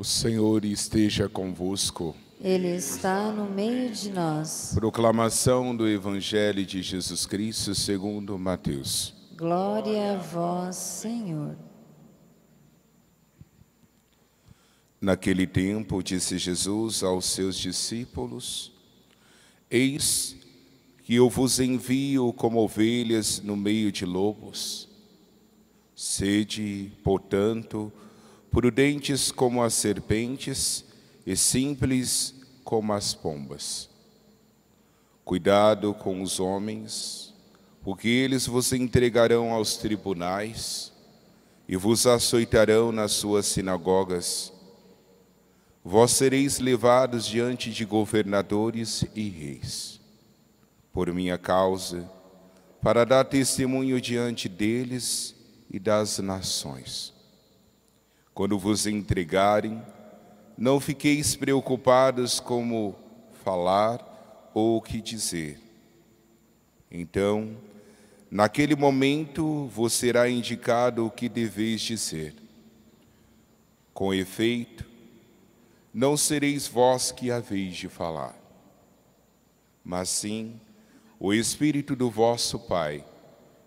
O Senhor esteja convosco. Ele está no meio de nós. Proclamação do Evangelho de Jesus Cristo segundo Mateus. Glória a vós, Senhor. Naquele tempo disse Jesus aos seus discípulos: Eis que eu vos envio como ovelhas no meio de lobos. Sede, portanto, prudentes como as serpentes e simples como as pombas. Cuidado com os homens, porque eles vos entregarão aos tribunais e vos açoitarão nas suas sinagogas. Vós sereis levados diante de governadores e reis, por minha causa, para dar testemunho diante deles e das nações. Quando vos entregarem, não fiqueis preocupados como falar ou o que dizer. Então, naquele momento vos será indicado o que deveis dizer. Com efeito, não sereis vós que haveis de falar, mas sim o Espírito do vosso Pai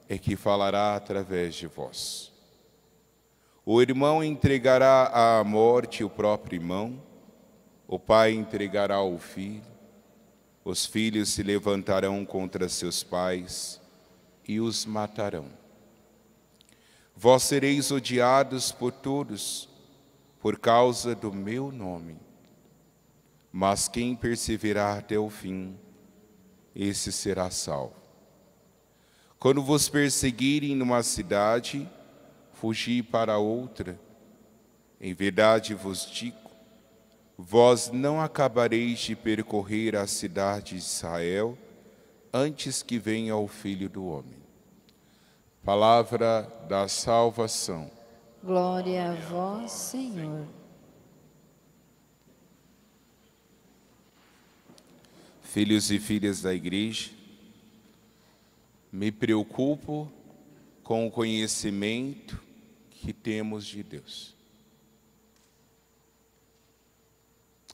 é que falará através de vós. O irmão entregará à morte o próprio irmão, o pai entregará o filho, os filhos se levantarão contra seus pais e os matarão. Vós sereis odiados por todos por causa do meu nome. Mas quem perseverar até o fim, esse será salvo. Quando vos perseguirem numa cidade, fugi para outra. Em verdade vos digo, vós não acabareis de percorrer a cidade de Israel antes que venha o Filho do Homem. Palavra da salvação. Glória a vós, Senhor. Filhos e filhas da Igreja, me preocupo com o conhecimento que temos de Deus.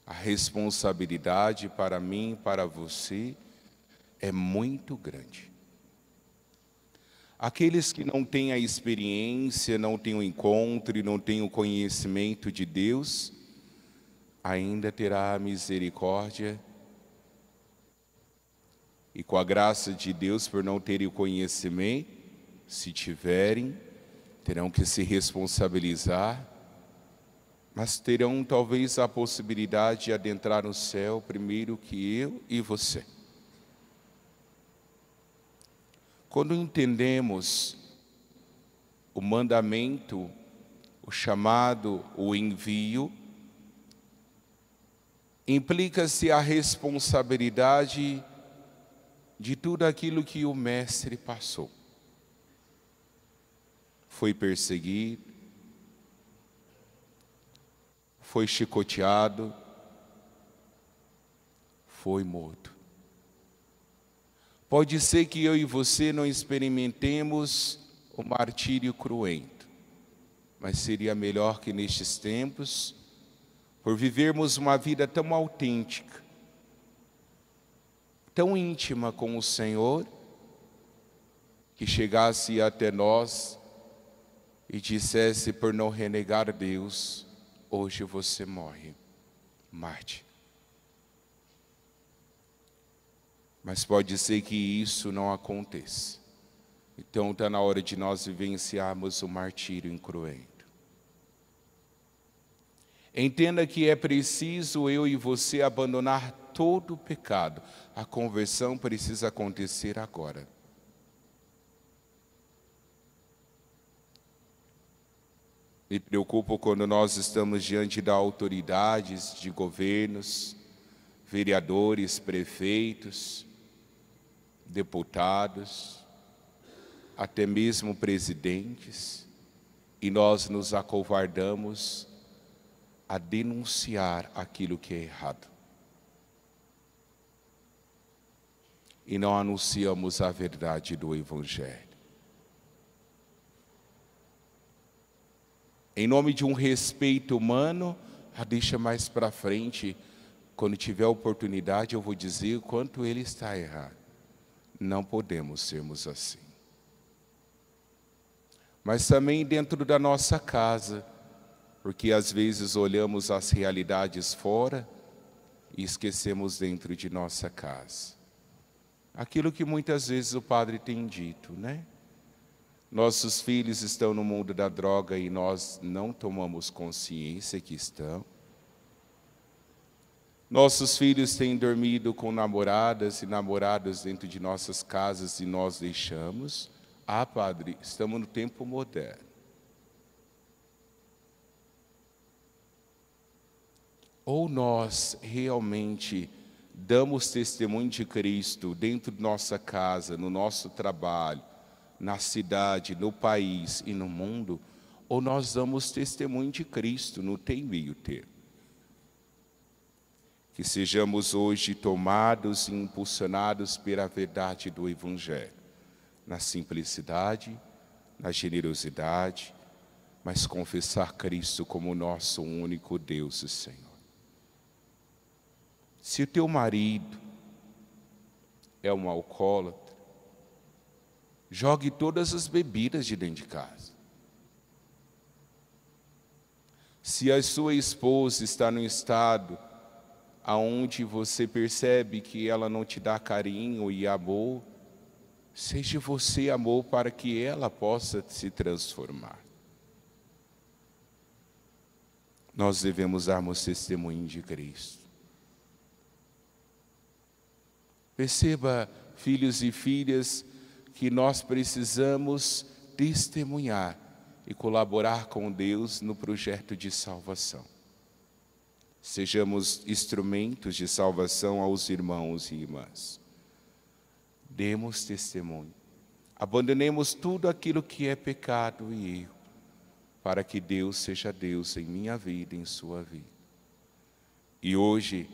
A responsabilidade para mim, para você, é muito grande. Aqueles que não têm a experiência, não têm o encontro e não têm o conhecimento de Deus, ainda terá a misericórdia. E com a graça de Deus, por não terem o conhecimento, se tiverem, terão que se responsabilizar, mas terão talvez a possibilidade de adentrar no céu primeiro que eu e você. Quando entendemos o mandamento, o chamado, o envio, implica-se a responsabilidade de tudo aquilo que o Mestre passou foi perseguido, foi chicoteado, foi morto. Pode ser que eu e você não experimentemos o martírio cruento, mas seria melhor que nestes tempos, por vivermos uma vida tão autêntica, tão íntima com o Senhor, que chegasse até nós e dissesse é, por não renegar Deus, hoje você morre. Marte. Mas pode ser que isso não aconteça. Então está na hora de nós vivenciarmos o martírio incruento. Entenda que é preciso eu e você abandonar todo o pecado. A conversão precisa acontecer agora. Me preocupo quando nós estamos diante de autoridades de governos, vereadores, prefeitos, deputados, até mesmo presidentes, e nós nos acovardamos a denunciar aquilo que é errado. E não anunciamos a verdade do Evangelho. em nome de um respeito humano, a deixa mais para frente. Quando tiver oportunidade, eu vou dizer o quanto ele está errado. Não podemos sermos assim. Mas também dentro da nossa casa, porque às vezes olhamos as realidades fora e esquecemos dentro de nossa casa. Aquilo que muitas vezes o padre tem dito, né? Nossos filhos estão no mundo da droga e nós não tomamos consciência que estão. Nossos filhos têm dormido com namoradas e namorados dentro de nossas casas e nós deixamos. Ah, padre, estamos no tempo moderno. Ou nós realmente damos testemunho de Cristo dentro de nossa casa, no nosso trabalho, na cidade, no país e no mundo, ou nós damos testemunho de Cristo, não tem meio termo. Que sejamos hoje tomados e impulsionados pela verdade do Evangelho, na simplicidade, na generosidade, mas confessar Cristo como nosso único Deus e Senhor. Se o teu marido é um alcoólatra, Jogue todas as bebidas de dentro de casa. Se a sua esposa está num estado aonde você percebe que ela não te dá carinho e amor, seja você amor para que ela possa se transformar. Nós devemos darmos testemunho de Cristo. Perceba, filhos e filhas, que nós precisamos testemunhar e colaborar com Deus no projeto de salvação. Sejamos instrumentos de salvação aos irmãos e irmãs. Demos testemunho. Abandonemos tudo aquilo que é pecado e erro, para que Deus seja Deus em minha vida e em sua vida. E hoje,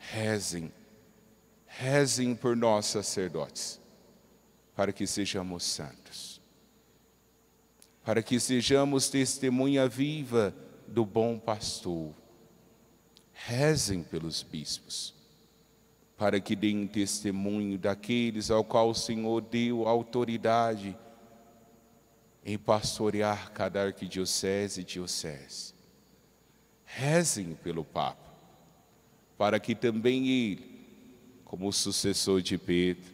rezem, rezem por nós sacerdotes para que sejamos santos, para que sejamos testemunha viva do bom pastor. Rezem pelos bispos, para que deem testemunho daqueles ao qual o Senhor deu autoridade em pastorear cada arquidiocese e diocese. Rezem pelo Papa, para que também ele, como sucessor de Pedro,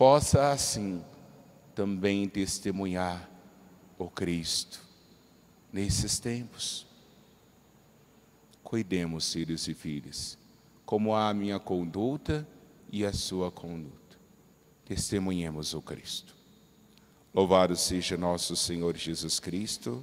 possa assim também testemunhar o Cristo nesses tempos. Cuidemos, filhos e filhas, como a minha conduta e a sua conduta. Testemunhemos o Cristo. Louvado seja nosso Senhor Jesus Cristo.